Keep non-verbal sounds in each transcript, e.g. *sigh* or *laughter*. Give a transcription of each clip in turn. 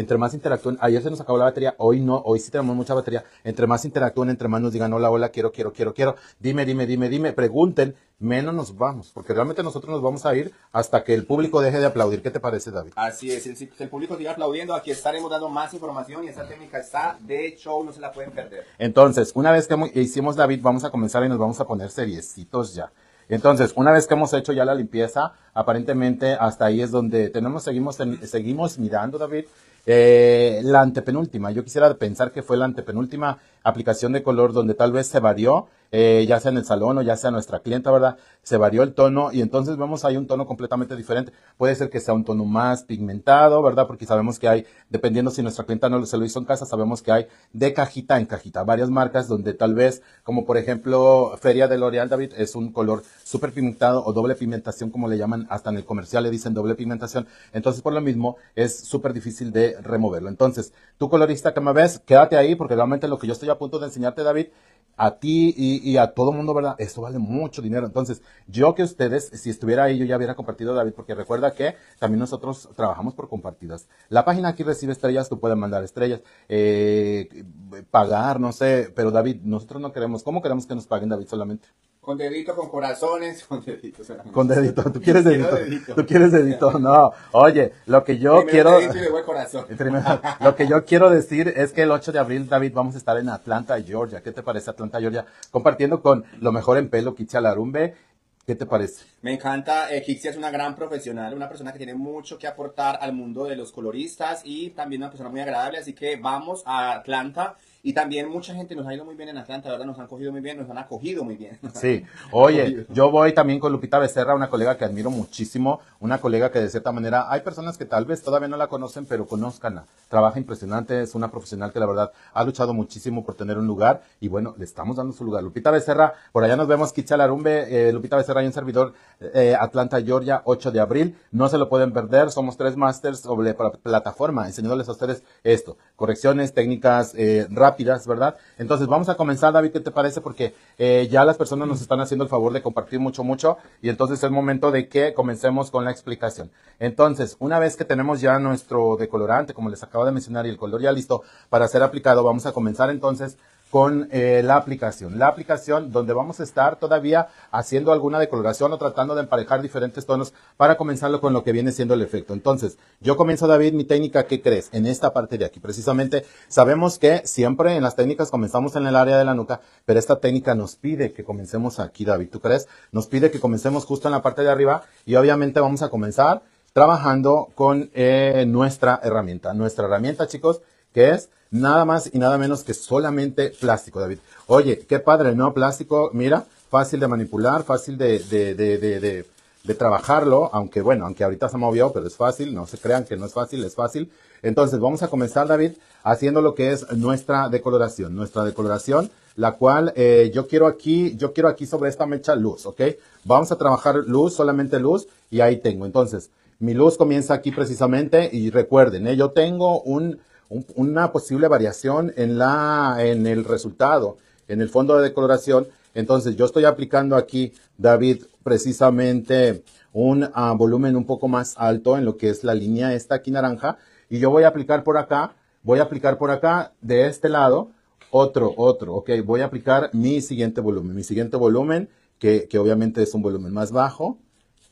Entre más interactúen, ayer se nos acabó la batería, hoy no, hoy sí tenemos mucha batería. Entre más interactúen, entre más nos digan hola, hola, quiero, quiero, quiero, quiero. Dime, dime, dime, dime, pregunten, menos nos vamos, porque realmente nosotros nos vamos a ir hasta que el público deje de aplaudir. ¿Qué te parece, David? Así es, si el público sigue aplaudiendo, aquí estaremos dando más información y esta técnica está de show, no se la pueden perder. Entonces, una vez que hicimos David, vamos a comenzar y nos vamos a poner seriecitos ya. Entonces, una vez que hemos hecho ya la limpieza, aparentemente hasta ahí es donde tenemos, seguimos, seguimos mirando, David, eh, la antepenúltima, yo quisiera pensar que fue la antepenúltima, aplicación de color donde tal vez se varió, eh, ya sea en el salón o ya sea nuestra clienta, ¿verdad? Se varió el tono y entonces vemos ahí un tono completamente diferente. Puede ser que sea un tono más pigmentado, ¿verdad? Porque sabemos que hay, dependiendo si nuestra clienta no se lo hizo en casa, sabemos que hay de cajita en cajita, varias marcas donde tal vez, como por ejemplo Feria de L'Oreal David, es un color súper pigmentado o doble pigmentación, como le llaman, hasta en el comercial le dicen doble pigmentación. Entonces, por lo mismo, es súper difícil de removerlo. Entonces, tú colorista que me ves, quédate ahí porque realmente lo que yo estoy a punto de enseñarte, David, a ti y, a todo mundo, ¿verdad? Esto vale mucho dinero. Entonces, yo que ustedes, si estuviera ahí, yo ya hubiera compartido, David, porque recuerda que también nosotros trabajamos por compartidas. La página aquí recibe estrellas, tú puedes mandar estrellas, eh, pagar, no sé, pero David, nosotros no queremos, ¿cómo queremos que nos paguen, David, solamente? Con dedito, con corazones, *laughs* con deditos. Con *laughs* *laughs* dedito, tú quieres dedito. Tú quieres dedito, no. Oye, lo que yo quiero. Dedito y corazón. lo que yo quiero decir es que el 8 de abril, David, vamos a estar en Atlanta, Georgia. ¿Qué te parece Atlanta, Georgia? Compartiendo con lo mejor en pelo, Kitsia Larumbe. ¿Qué te parece? Me encanta. Eh, es una gran profesional, una persona que tiene mucho que aportar al mundo de los coloristas y también una persona muy agradable. Así que vamos a Atlanta y también mucha gente nos ha ido muy bien en Atlanta, ¿verdad? Nos han cogido muy bien, nos han acogido muy bien. Sí, oye, yo voy también con Lupita Becerra, una colega que admiro muchísimo, una colega que de cierta manera, hay personas que tal vez todavía no la conocen, pero conozcanla. Trabaja impresionante, es una profesional que la verdad ha luchado muchísimo por tener un lugar y bueno, le estamos dando su lugar. Lupita Becerra, por allá nos vemos, Kichalarumbe, eh, Lupita Becerra y un servidor, eh, Atlanta, Georgia, 8 de abril. No se lo pueden perder, somos tres masters sobre plataforma, enseñándoles a ustedes esto, correcciones, técnicas, eh, rápidas ¿verdad? Entonces vamos a comenzar, David, ¿qué te parece? Porque eh, ya las personas nos están haciendo el favor de compartir mucho, mucho, y entonces es momento de que comencemos con la explicación. Entonces, una vez que tenemos ya nuestro decolorante, como les acabo de mencionar, y el color ya listo para ser aplicado, vamos a comenzar entonces con eh, la aplicación. La aplicación donde vamos a estar todavía haciendo alguna decoloración o tratando de emparejar diferentes tonos para comenzarlo con lo que viene siendo el efecto. Entonces, yo comienzo, David, mi técnica, ¿qué crees? En esta parte de aquí, precisamente, sabemos que siempre en las técnicas comenzamos en el área de la nuca, pero esta técnica nos pide que comencemos aquí, David, ¿tú crees? Nos pide que comencemos justo en la parte de arriba y obviamente vamos a comenzar trabajando con eh, nuestra herramienta. Nuestra herramienta, chicos, que es nada más y nada menos que solamente plástico, David. Oye, qué padre, ¿no? Plástico, mira, fácil de manipular, fácil de, de, de, de, trabajarlo, aunque bueno, aunque ahorita se movió, pero es fácil, no se crean que no es fácil, es fácil. Entonces vamos a comenzar, David, haciendo lo que es nuestra decoloración, nuestra decoloración, la cual eh, yo quiero aquí, yo quiero aquí sobre esta mecha luz, ¿ok? Vamos a trabajar luz, solamente luz, y ahí tengo. Entonces, mi luz comienza aquí precisamente, y recuerden, ¿eh? yo tengo un una posible variación en, la, en el resultado, en el fondo de decoloración. Entonces yo estoy aplicando aquí, David, precisamente un ah, volumen un poco más alto en lo que es la línea esta aquí naranja. Y yo voy a aplicar por acá, voy a aplicar por acá, de este lado, otro, otro, ok, voy a aplicar mi siguiente volumen, mi siguiente volumen, que, que obviamente es un volumen más bajo,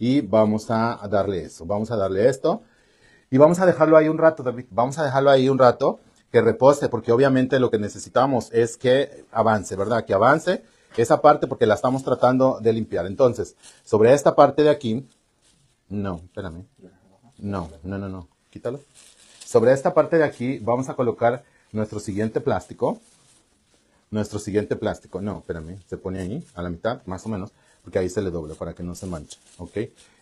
y vamos a darle eso, vamos a darle esto, y vamos a dejarlo ahí un rato, David, vamos a dejarlo ahí un rato que repose, porque obviamente lo que necesitamos es que avance, ¿verdad? Que avance esa parte porque la estamos tratando de limpiar. Entonces, sobre esta parte de aquí, no, espérame. No, no, no, no, quítalo. Sobre esta parte de aquí vamos a colocar nuestro siguiente plástico. Nuestro siguiente plástico, no, espérame, se pone ahí, a la mitad, más o menos porque ahí se le doble para que no se manche,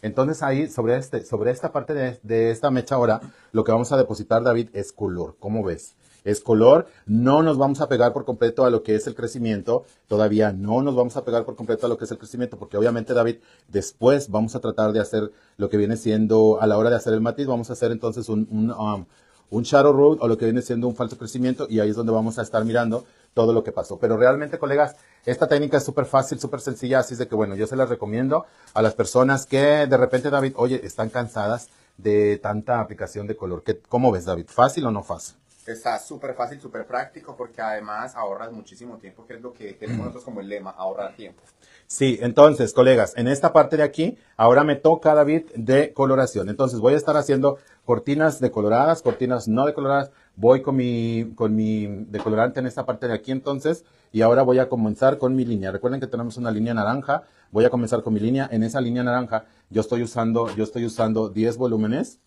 Entonces ahí, sobre, este, sobre esta parte de, esta mecha ahora, lo que vamos a depositar, David, es color, ¿cómo ves? es color. No nos vamos a pegar por completo a lo que es el crecimiento. Todavía no nos vamos a pegar por completo a lo que es el crecimiento, porque obviamente, David, después vamos a tratar de hacer lo que viene siendo, a la hora de hacer el matiz, vamos a hacer entonces un, un um, shadow road o lo que viene siendo un falso crecimiento y ahí es donde vamos a estar mirando todo lo que pasó. Pero realmente, colegas, esta técnica es súper fácil, súper sencilla, así es de que, bueno, yo se las recomiendo a las personas que de repente, David, oye, están cansadas de tanta aplicación de color. ¿Cómo ves, David? ¿Fácil o no fácil? Está súper fácil, súper práctico, porque además ahorras muchísimo tiempo, que es lo que tenemos nosotros como el lema, ahorrar tiempo. Sí, entonces, colegas, en esta parte de aquí, ahora me toca, David, de coloración. Entonces, voy a estar haciendo cortinas decoloradas, cortinas no decoloradas. Voy con mi, con mi decolorante en esta parte de aquí, entonces, y ahora voy a comenzar con mi línea. Recuerden que tenemos una línea naranja. Voy a comenzar con mi línea. En esa línea naranja, yo estoy usando, yo estoy usando 10 volúmenes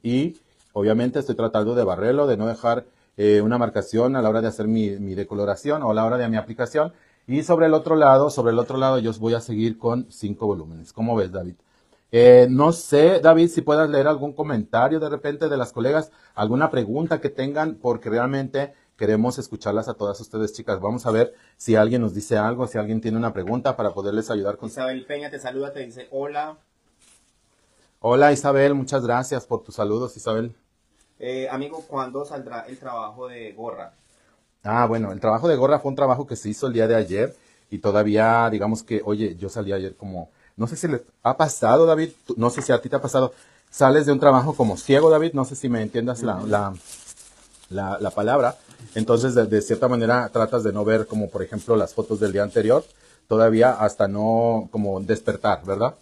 y Obviamente estoy tratando de barrerlo, de no dejar eh, una marcación a la hora de hacer mi, decoloración o a la hora de mi aplicación. Y sobre el otro lado, sobre el otro lado yo voy a seguir con cinco volúmenes. ¿Cómo ves, David? Eh, no sé, David, si puedas leer algún comentario de repente de las colegas, alguna pregunta que tengan, porque realmente queremos escucharlas a todas ustedes, chicas. Vamos a ver si alguien nos dice algo, si alguien tiene una pregunta para poderles ayudar con. Isabel Peña te saluda, te dice hola. Hola Isabel, muchas gracias por tus saludos, Isabel. Eh, amigo, ¿cuándo saldrá el trabajo de Gorra? Ah, bueno, el trabajo de Gorra fue un trabajo que se hizo el día de ayer y todavía, digamos que, oye, yo salí ayer como, no sé si le ha pasado, David, no sé si a ti te ha pasado, sales de un trabajo como ciego, David, no sé si me entiendas la, la, la, palabra, entonces de, cierta manera tratas de no ver como, por ejemplo, las fotos del día anterior, todavía hasta no como despertar, ¿verdad?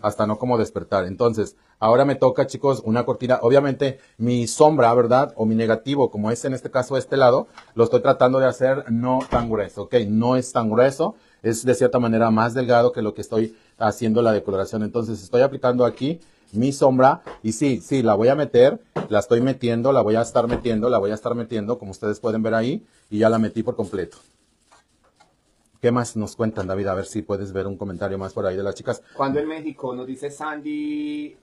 Hasta no como despertar. Entonces, Ahora me toca, chicos, una cortina. Obviamente, mi sombra, ¿verdad? O mi negativo, como es en este caso este lado, lo estoy tratando de hacer no tan grueso, ¿ok? No es tan grueso, es de cierta manera más delgado que lo que estoy haciendo la decoloración. Entonces, estoy aplicando aquí mi sombra y sí, sí, la voy a meter, la estoy metiendo, la voy a estar metiendo, la voy a estar metiendo, como ustedes pueden ver ahí, y ya la metí por completo. ¿Qué más nos cuentan, David? A ver si puedes ver un comentario más por ahí de las chicas. Cuando en México nos dice Sandy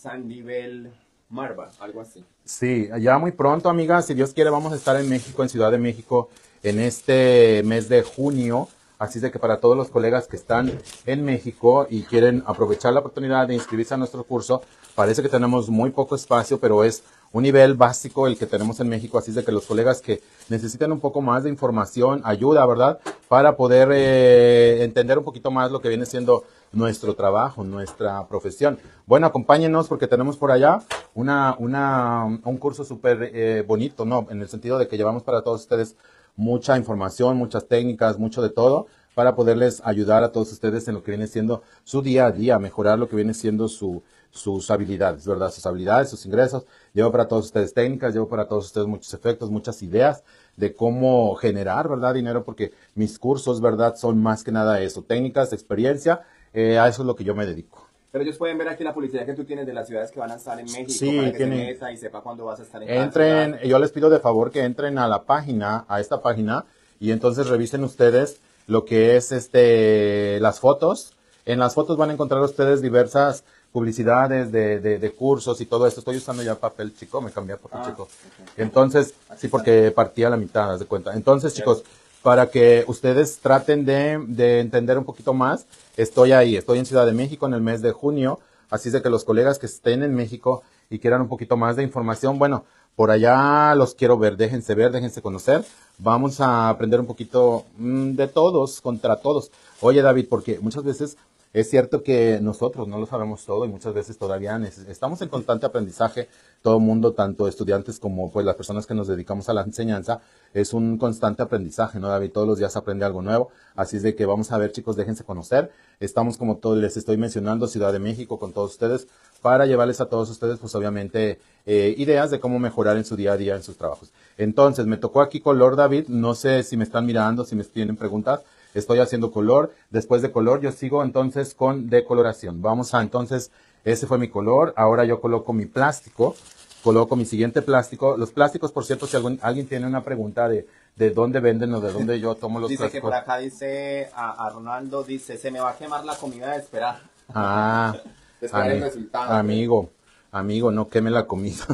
Sandivel Marva, algo así. Sí, ya muy pronto, amigas, si Dios quiere, vamos a estar en México, en Ciudad de México, en este mes de junio. Así de que para todos los colegas que están en México y quieren aprovechar la oportunidad de inscribirse a nuestro curso, parece que tenemos muy poco espacio, pero es un nivel básico el que tenemos en México, así de que los colegas que necesitan un poco más de información, ayuda, ¿verdad? Para poder eh, entender un poquito más lo que viene siendo nuestro trabajo, nuestra profesión. Bueno, acompáñenos porque tenemos por allá una, una, un curso súper eh, bonito, ¿no? En el sentido de que llevamos para todos ustedes mucha información, muchas técnicas, mucho de todo para poderles ayudar a todos ustedes en lo que viene siendo su día a día, mejorar lo que viene siendo su, sus habilidades, ¿verdad? Sus habilidades, sus ingresos. Llevo para todos ustedes técnicas, llevo para todos ustedes muchos efectos, muchas ideas de cómo generar, ¿verdad? Dinero, porque mis cursos, ¿verdad? Son más que nada eso, técnicas, experiencia eh, a eso es lo que yo me dedico. Pero ellos pueden ver aquí la publicidad que tú tienes de las ciudades que van a estar en México sí, tienen, y sepa cuándo vas a estar en Entren, yo les pido de favor que entren a la página, a esta página, y entonces revisen ustedes lo que es este las fotos. En las fotos van a encontrar ustedes diversas publicidades de, cursos y todo esto. Estoy usando ya papel, chico, me cambié a papel, ah, chico. Entonces, sí, porque partía la mitad, haz de cuenta. Entonces, chicos, para que ustedes traten de, entender un poquito más. Estoy ahí, estoy en Ciudad de México en el mes de junio, así es de que los colegas que estén en México y quieran un poquito más de información, bueno, por allá los quiero ver, déjense ver, déjense conocer. Vamos a aprender un poquito mm, de todos, contra todos. Oye David, porque muchas veces es cierto que nosotros no lo sabemos todo y muchas veces todavía estamos en constante aprendizaje, todo el mundo, tanto estudiantes como pues las personas que nos dedicamos a la enseñanza, es un constante aprendizaje, ¿no, David? Todos los días aprende algo nuevo, así es de que vamos a ver, chicos, déjense conocer. Estamos, como les estoy mencionando, Ciudad de México con todos ustedes, para llevarles a todos ustedes, pues obviamente, eh, ideas de cómo mejorar en su día a día, en sus trabajos. Entonces, me tocó aquí color, David, no sé si me están mirando, si me tienen preguntas, estoy haciendo color. Después de color, yo sigo entonces con decoloración. Vamos a entonces, ese fue mi color. Ahora yo coloco mi plástico. Coloco mi siguiente plástico. Los plásticos, por cierto, si alguien tiene una pregunta de, de dónde venden o de dónde yo tomo los plásticos. Dice que por acá dice a, Ronaldo, dice, se me va a quemar la comida de esperar. Ah, *laughs* el resultado. Amigo. amigo, no queme la comida.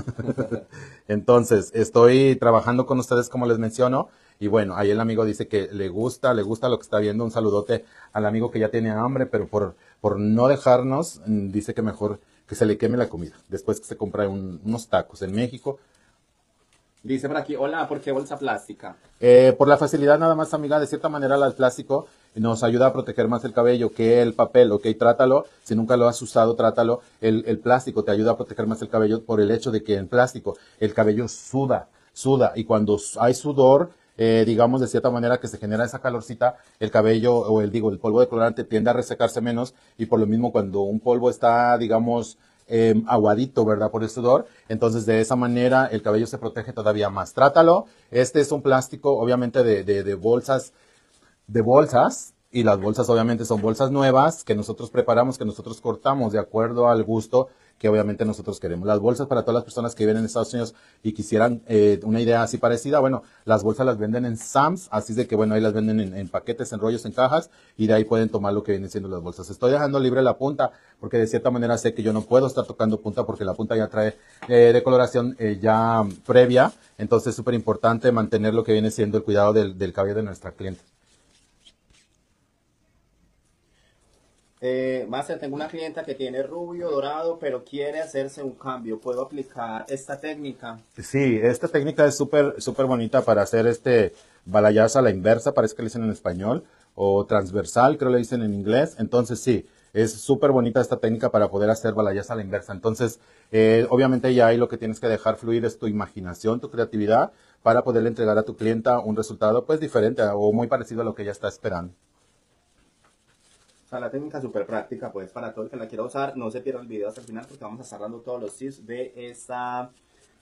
*laughs* Entonces, estoy trabajando con ustedes, como les menciono. Y bueno, ahí el amigo dice que le gusta, le gusta lo que está viendo. Un saludote al amigo que ya tiene hambre, pero por, por no dejarnos, mm, dice que mejor que se le queme la comida. Después que se compra unos tacos en México. Dice por aquí, hola, ¿por qué bolsa plástica? Eh, por la facilidad nada más, amiga, de cierta manera el plástico nos ayuda a proteger más el cabello que el papel, ok, trátalo, si nunca lo has usado, trátalo, el, el plástico te ayuda a proteger más el cabello por el hecho de que en plástico el cabello suda, suda, y cuando hay sudor, eh, digamos, de cierta manera que se genera esa calorcita, el cabello o el, digo, el polvo de colorante tiende a resecarse menos y por lo mismo cuando un polvo está, digamos, em, aguadito, ¿verdad? Por el sudor. Entonces, de esa manera, el cabello se protege todavía más. Trátalo. Este es un plástico, obviamente, de, de, de bolsas, de bolsas, y las bolsas obviamente son bolsas nuevas que nosotros preparamos, que nosotros cortamos de acuerdo al gusto que obviamente nosotros queremos. Las bolsas para todas las personas que vienen en Estados Unidos y quisieran eh, una idea así parecida, bueno, las bolsas las venden en Sam's, así de que bueno, ahí las venden en, paquetes, en rollos, en cajas, y de ahí pueden tomar lo que vienen siendo las bolsas. Estoy dejando libre la punta, porque de cierta manera sé que yo no puedo estar tocando punta, porque la punta ya trae eh, decoloración eh, ya previa, entonces es súper importante mantener lo que viene siendo el cuidado del, del cabello de nuestra cliente. Eh, Más, tengo una clienta que tiene rubio, dorado, pero quiere hacerse un cambio. ¿Puedo aplicar esta técnica? Sí, esta técnica es súper súper bonita para hacer este balayazo a la inversa, parece que le dicen en español, o transversal, creo que le dicen en inglés. Entonces, sí, es súper bonita esta técnica para poder hacer balayazo a la inversa. Entonces, eh, obviamente ya ahí lo que tienes que dejar fluir es tu imaginación, tu creatividad, para poderle entregar a tu clienta un resultado pues diferente o muy parecido a lo que ella está esperando la técnica súper práctica, pues para todo el que la quiera usar, no se pierda el video hasta el final porque vamos a estar dando todos los tips de esta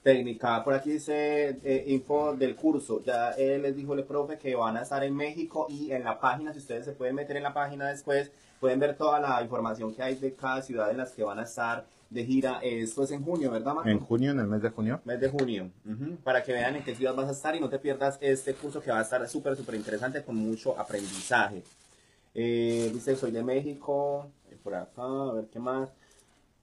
técnica. Por aquí dice eh, info del curso. Ya eh, les dijo el profe que van a estar en México y en la página, si ustedes se pueden meter en la página después, pueden ver toda la información que hay de cada ciudad en las que van a estar de gira. Esto es en junio, ¿verdad, Marco? En junio, en el mes de junio. Mes de junio. Para que vean en qué ciudad vas a estar y no te pierdas este curso que va a estar súper, súper interesante con mucho aprendizaje. Eh, dice, soy de México, eh, por acá, a ver qué más.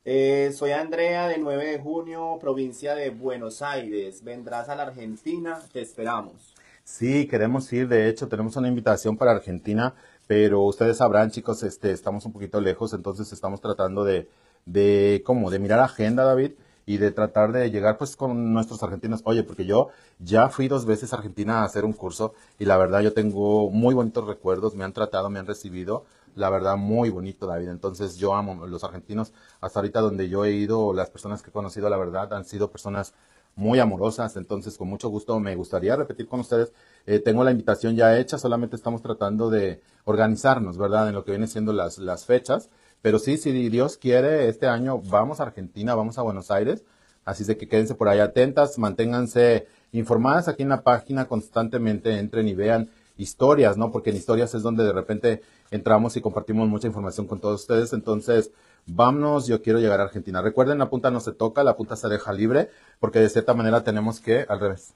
Eh, soy Andrea, de 9 de junio, provincia de Buenos Aires. ¿Vendrás a la Argentina? Te esperamos. Sí, queremos ir. De hecho, tenemos una invitación para Argentina, pero ustedes sabrán, chicos, este, estamos un poquito lejos, entonces estamos tratando de, de, como, de mirar agenda, David y de tratar de llegar pues con nuestros argentinos. Oye, porque yo ya fui dos veces a Argentina a hacer un curso y la verdad yo tengo muy bonitos recuerdos, me han tratado, me han recibido, la verdad muy bonito David. Entonces yo amo los argentinos. Hasta ahorita donde yo he ido, las personas que he conocido, la verdad han sido personas muy amorosas, entonces con mucho gusto me gustaría repetir con ustedes. Eh, tengo la invitación ya hecha, solamente estamos tratando de organizarnos, ¿verdad? En lo que vienen siendo las, las fechas pero sí, si Dios quiere, este año vamos a Argentina, vamos a Buenos Aires. Así de que quédense por ahí atentas, manténganse informadas aquí en la página constantemente, entren y vean historias, ¿no? Porque en historias es donde de repente entramos y compartimos mucha información con todos ustedes. Entonces, vámonos, yo quiero llegar a Argentina. Recuerden, la punta no se toca, la punta se deja libre, porque de cierta manera tenemos que, al revés,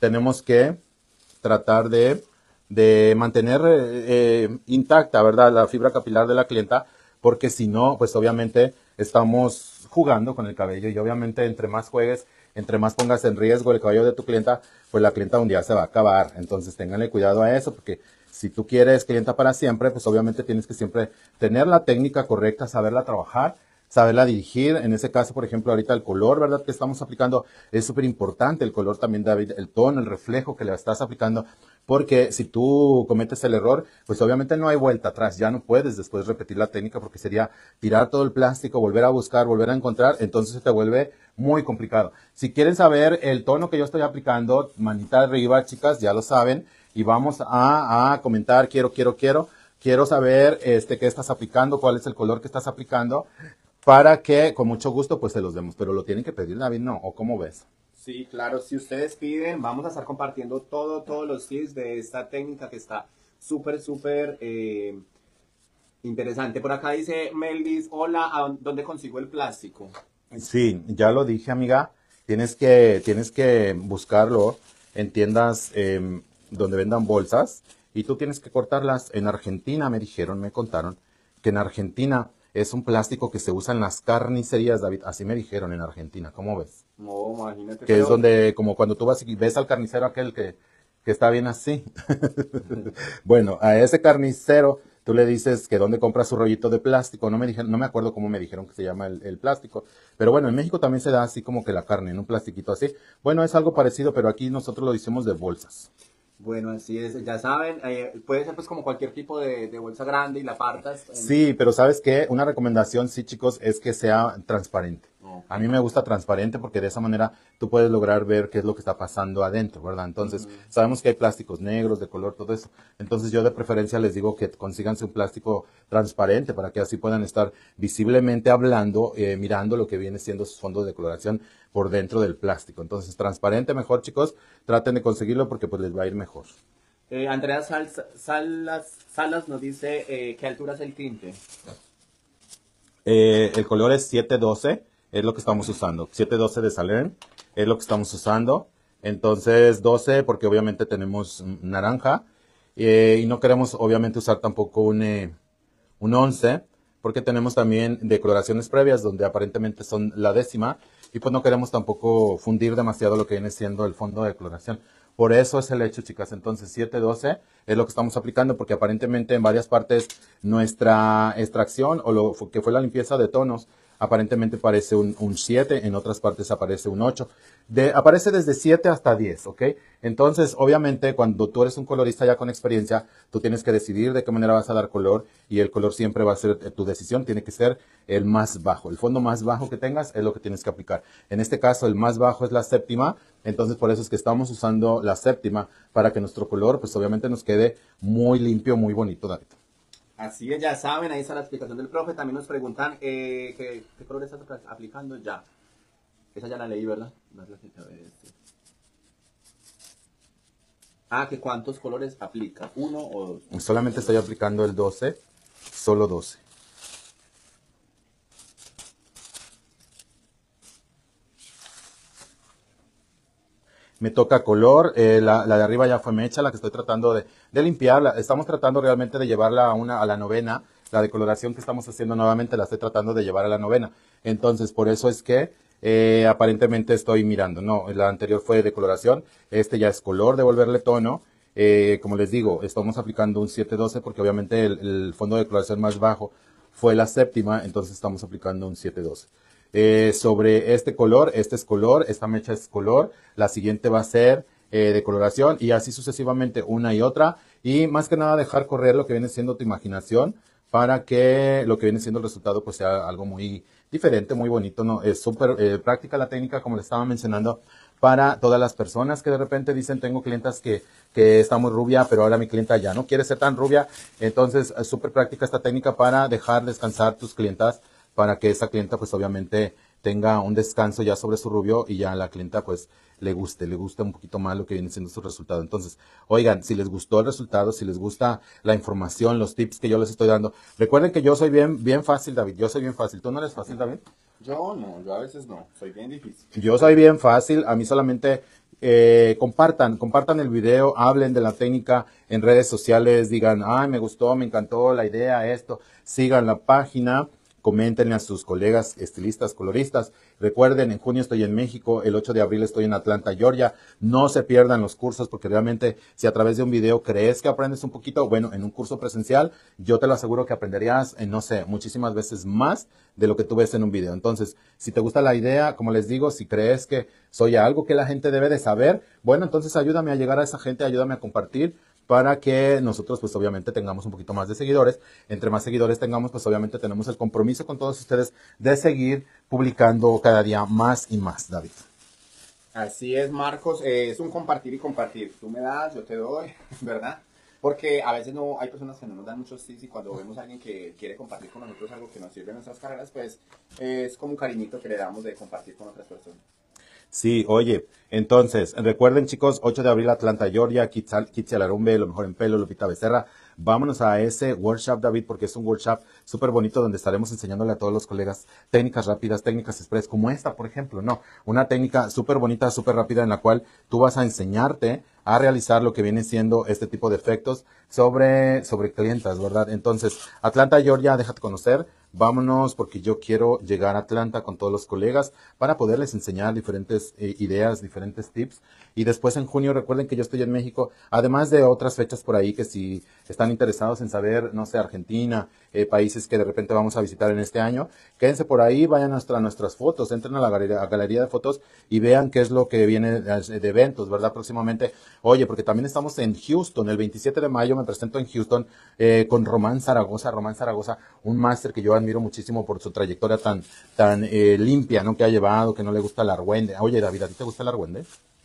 tenemos que tratar de, de mantener eh, eh, intacta, ¿verdad? La fibra capilar de la clienta porque si no, pues obviamente estamos jugando con el cabello y obviamente entre más juegues, entre más pongas en riesgo el cabello de tu clienta, pues la clienta un día se va a acabar. Entonces ténganle cuidado a eso porque si tú quieres clienta para siempre, pues obviamente tienes que siempre tener la técnica correcta, saberla trabajar, saberla dirigir. En ese caso, por ejemplo, ahorita el color, ¿verdad? Que estamos aplicando es súper importante. El color también, David, el tono, el reflejo que le estás aplicando porque si tú cometes el error, pues obviamente no hay vuelta atrás, ya no puedes después repetir la técnica porque sería tirar todo el plástico, volver a buscar, volver a encontrar, entonces se te vuelve muy complicado. Si quieren saber el tono que yo estoy aplicando, manita arriba, chicas, ya lo saben, y vamos a, comentar, quiero, quiero, quiero, quiero saber este, qué estás aplicando, cuál es el color que estás aplicando, para que con mucho gusto pues se los demos, pero lo tienen que pedir David, no, o cómo ves. Sí, claro, si ustedes piden, vamos a estar compartiendo todo, todos los tips de esta técnica que está súper, súper eh, interesante. Por acá dice Melvis, hola, ¿a ¿dónde consigo el plástico? Sí, ya lo dije, amiga, tienes que, tienes que buscarlo en tiendas em, donde vendan bolsas y tú tienes que cortarlas. En Argentina me dijeron, me contaron, que en Argentina es un plástico que se usa en las carnicerías, David, así me dijeron en Argentina, ¿cómo ves? Que es donde, como cuando tú vas y ves al carnicero aquel que, está bien así. *laughs* bueno, a ese carnicero tú le dices que dónde compra su rollito de plástico. No me, dijeron, no me acuerdo cómo me dijeron que se llama el, plástico. Pero bueno, en México también se da así como que la carne, en un plastiquito así. Bueno, es algo parecido, pero aquí nosotros lo hicimos de bolsas. Bueno, así es, ya saben, eh, puede ser pues como cualquier tipo de, bolsa grande y la apartas. Sí, pero ¿sabes qué? Una recomendación, sí chicos, es que sea transparente. A mí me gusta transparente porque de esa manera tú puedes lograr ver qué es lo que está pasando adentro, ¿verdad? Entonces, sabemos que hay plásticos negros, de color, todo eso. Entonces, yo de preferencia les digo que consiganse un plástico transparente para que así puedan estar visiblemente hablando, eh, mirando lo que viene siendo sus fondos de coloración por dentro del plástico. Entonces, transparente mejor, chicos. Traten de conseguirlo porque pues les va a ir mejor. Eh, Andrea Salas, nos dice eh, qué altura es el tinte. el color es 712 es lo que estamos usando. 712 de Salem es lo que estamos usando. Entonces 12 porque obviamente tenemos naranja eh, y no queremos obviamente usar tampoco un, 11 eh, porque tenemos también decoraciones previas donde aparentemente son la décima y pues no queremos tampoco fundir demasiado lo que viene siendo el fondo de decoloración Por eso es el hecho, chicas. Entonces, 712 es lo que estamos aplicando porque aparentemente en varias partes nuestra extracción o lo que fue la limpieza de tonos aparentemente parece un 7, en otras partes aparece un 8. aparece desde 7 hasta 10, ¿ok? Entonces, obviamente, cuando tú eres un colorista ya con experiencia, tú tienes que decidir de qué manera vas a dar color y el color siempre va a ser, eh, tu decisión tiene que ser el más bajo. El fondo más bajo que tengas es lo que tienes que aplicar. En este caso, el más bajo es la séptima, entonces por eso es que estamos usando la séptima para que nuestro color, pues obviamente nos quede muy limpio, muy bonito, David. Así es, ya saben, ahí está la explicación del profe. También nos preguntan eh, ¿qué, colores estás aplicando ya. Esa ya la leí, ¿verdad? Ah, que cuántos colores aplica, uno o dos. Solamente estoy aplicando el 12, solo 12. me toca color, eh, la, de arriba ya fue mecha, la que estoy tratando de, limpiarla. estamos tratando realmente de llevarla a, una, a la novena, la decoloración que estamos haciendo nuevamente la estoy tratando de llevar a la novena, entonces por eso es que eh, aparentemente estoy mirando, no, la anterior fue decoloración, este ya es color, devolverle tono, eh, como les digo, estamos aplicando un 712 porque obviamente el, fondo de decoloración más bajo fue la séptima, entonces estamos aplicando un 712. Eh, sobre este color, este es color, esta mecha es color, la siguiente va a ser eh, de coloración y así sucesivamente una y otra. Y más que nada dejar correr lo que viene siendo tu imaginación para que lo que viene siendo el resultado pues sea algo muy diferente, muy bonito, ¿no? Es súper eh, práctica la técnica, como les estaba mencionando, para todas las personas que de repente dicen, tengo clientas que, que está muy rubia, pero ahora mi clienta ya no quiere ser tan rubia. Entonces, es súper práctica esta técnica para dejar descansar tus clientas para que esa clienta pues obviamente tenga un descanso ya sobre su rubio y ya la clienta pues le guste, le guste un poquito más lo que viene siendo su resultado. Entonces, oigan, si les gustó el resultado, si les gusta la información, los tips que yo les estoy dando, recuerden que yo soy bien, bien fácil, David, yo soy bien fácil. ¿Tú no eres fácil, David? Yo no, yo a veces no, soy bien difícil. Yo soy bien fácil, a mí solamente eh, compartan, compartan el video, hablen de la técnica en redes sociales, digan, ay, me gustó, me encantó la idea, esto, sigan la página coméntenle a sus colegas estilistas, coloristas. Recuerden, en junio estoy en México, el 8 de abril estoy en Atlanta, Georgia. No se pierdan los cursos porque realmente si a través de un video crees que aprendes un poquito, bueno, en un curso presencial, yo te lo aseguro que aprenderías, eh, no sé, muchísimas veces más de lo que tú ves en un video. Entonces, si te gusta la idea, como les digo, si crees que soy algo que la gente debe de saber, bueno, entonces ayúdame a llegar a esa gente, ayúdame a compartir, para que nosotros pues obviamente tengamos un poquito más de seguidores. Entre más seguidores tengamos pues obviamente tenemos el compromiso con todos ustedes de seguir publicando cada día más y más, David. Así es, Marcos, eh, es un compartir y compartir. Tú me das, yo te doy, *laughs* ¿verdad? Porque a veces no, hay personas que no nos dan muchos sí y cuando vemos a alguien que quiere compartir con nosotros algo que nos sirve en nuestras carreras, pues es como un cariñito que le damos de compartir con otras personas. Sí, oye, entonces, recuerden chicos, 8 de abril Atlanta, Georgia, Kitsi Alarumbe, Lo Mejor en Pelo, Lupita Becerra. Vámonos a ese workshop, David, porque es un workshop súper bonito donde estaremos enseñándole a todos los colegas técnicas rápidas, técnicas express, como esta, por ejemplo, ¿no? Una técnica súper bonita, súper rápida en la cual tú vas a enseñarte a realizar lo que viene siendo este tipo de efectos sobre, sobre clientas, ¿verdad? Entonces, Atlanta, Georgia, déjate conocer vámonos porque yo quiero llegar a Atlanta con todos los colegas para poderles enseñar diferentes eh, ideas, diferentes tips. Y después en junio, recuerden que yo estoy en México, además de otras fechas por ahí que si están interesados en saber, no sé, Argentina, eh, países que de repente vamos a visitar en este año. Quédense por ahí, vayan a nuestras fotos, entren a la galería, de fotos y vean qué es lo que viene de eventos, ¿verdad? Próximamente. Oye, porque también estamos en Houston, el 27 de mayo me presento en Houston eh, con Román Zaragoza, Román Zaragoza, un máster que yo admiro muchísimo por su trayectoria tan, tan eh, limpia, ¿no? Que ha llevado, que no le gusta el argüende. Oye, David, ¿a ti te gusta el argüende?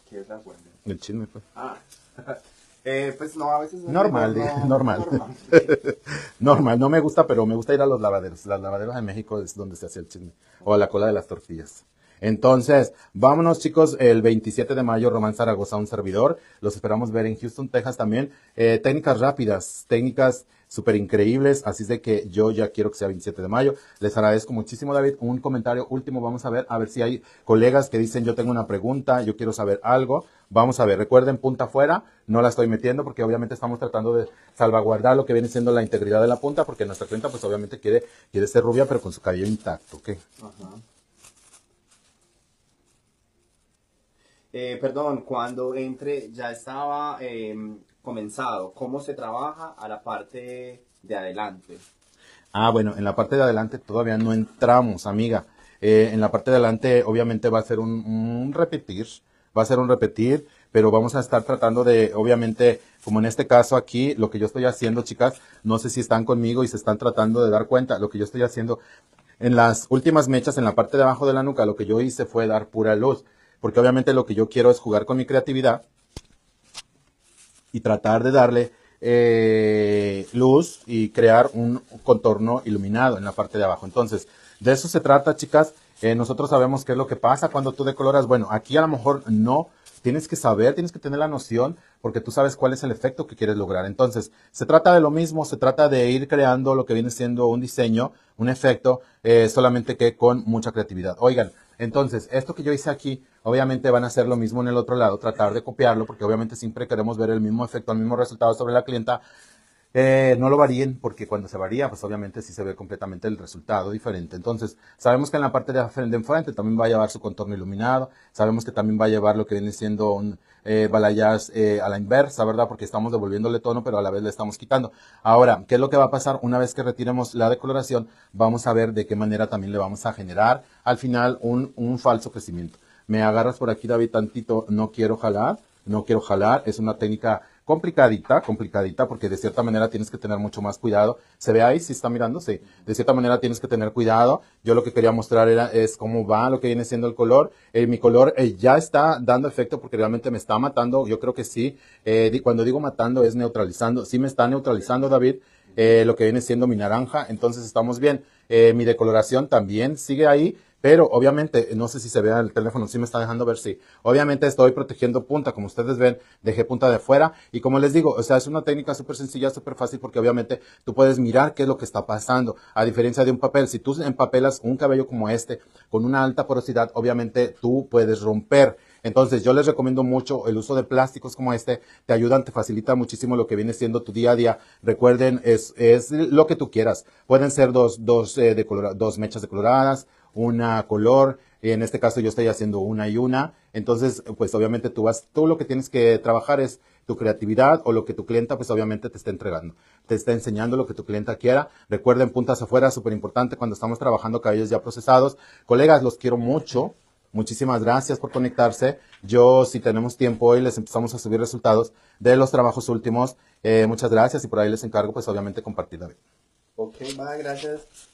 ¿Qué es el El chisme, pues. Ah. *laughs* Eh, pues no, a veces... Eh, normal, normal. Normal. *laughs* normal. no me gusta, pero me gusta ir a los lavaderos. Las lavaderos de México es donde se hace el chisme. O a la cola de las tortillas. Entonces, vámonos chicos, el 27 de mayo, Román Zaragoza, un servidor. Los esperamos ver en Houston, Texas también. Eh, técnicas rápidas, técnicas súper increíbles, así es de que yo ya quiero que sea 27 de mayo. Les agradezco muchísimo, David. Un comentario último, vamos a ver, a ver si hay colegas que dicen yo tengo una pregunta, yo quiero saber algo. Vamos a ver, recuerden, punta afuera, no la estoy metiendo porque obviamente estamos tratando de salvaguardar lo que viene siendo la integridad de la punta porque nuestra cuenta pues obviamente quiere, quiere ser rubia pero con su cabello intacto, ¿ok? Ajá. eh, perdón, cuando entre ya estaba em, comenzado, ¿cómo se trabaja a la parte de adelante? Ah, bueno, en la parte de adelante todavía no entramos, amiga. Eh, en la parte de adelante obviamente va a ser un repetir, va a ser un repetir, pero vamos a estar tratando de, obviamente, como en este caso aquí, lo que yo estoy haciendo, chicas, no sé si están conmigo y se están tratando de dar cuenta, lo que yo estoy haciendo en las últimas mechas, en la parte de abajo de la nuca, lo que yo hice fue dar pura luz porque obviamente lo que yo quiero es jugar con mi creatividad y tratar de darle eh, luz y crear un contorno iluminado en la parte de abajo. Entonces, de eso se trata, chicas. Eh, nosotros sabemos qué es lo que pasa cuando tú decoloras. Bueno, aquí a lo mejor no. Tienes que saber, tienes que tener la noción, porque tú sabes cuál es el efecto que quieres lograr. Entonces, se trata de lo mismo, se trata de ir creando lo que viene siendo un diseño, un efecto, eh, solamente que con mucha creatividad. Oigan, entonces, esto que yo hice aquí, obviamente van a hacer lo mismo en el otro lado, tratar de copiarlo, porque obviamente siempre queremos ver el mismo efecto, el mismo resultado sobre la clienta. Eh, no lo varíen porque cuando se varía, pues obviamente sí se ve completamente el resultado diferente. Entonces, sabemos que en la parte de, de enfrente también va a llevar su contorno iluminado, sabemos que también va a llevar lo que viene siendo un eh, balayage eh, a la inversa, ¿verdad? Porque estamos devolviéndole tono, pero a la vez le estamos quitando. Ahora, ¿qué es lo que va a pasar? Una vez que retiremos la decoloración, vamos a ver de qué manera también le vamos a generar al final un, un falso crecimiento. Me agarras por aquí, David, tantito, no quiero jalar, no quiero jalar, es una técnica complicadita, complicadita, porque de cierta manera tienes que tener mucho más cuidado. ¿Se ve ahí? si está mirando? Sí. De cierta manera tienes que tener cuidado. Yo lo que quería mostrar era, es cómo va lo que viene siendo el color. Eh, mi color eh, ya está dando efecto porque realmente me está matando. Yo creo que sí. Eh, cuando digo matando es neutralizando. Sí me está neutralizando, David, lo que viene siendo mi naranja. Entonces estamos bien. mi decoloración también sigue ahí. Pero obviamente, no sé si se vea el teléfono, sí me está dejando ver si. Sí. Obviamente estoy protegiendo punta, como ustedes ven, dejé punta de fuera. Y como les digo, o sea, es una técnica súper sencilla, súper fácil, porque obviamente tú puedes mirar qué es lo que está pasando. A diferencia de un papel, si tú empapelas un cabello como este, con una alta porosidad, obviamente tú puedes romper. Entonces yo les recomiendo mucho el uso de plásticos como este, te ayudan, te facilita muchísimo lo que viene siendo tu día a día. Recuerden, es, es lo que tú quieras. Pueden ser dos, dos, eh, de color, dos mechas decoloradas, una color, en este caso yo estoy haciendo una y una, entonces pues obviamente tú vas, todo lo que tienes que trabajar es tu creatividad o lo que tu clienta pues obviamente te está entregando, te está enseñando lo que tu clienta quiera. Recuerden puntas afuera, súper importante cuando estamos trabajando cabellos ya procesados. Colegas, los quiero mucho. Muchísimas gracias por conectarse. Yo, si tenemos tiempo hoy, les empezamos a subir resultados de los trabajos últimos. Eh, muchas gracias y por ahí les encargo, pues obviamente, compartir Ok, va, gracias.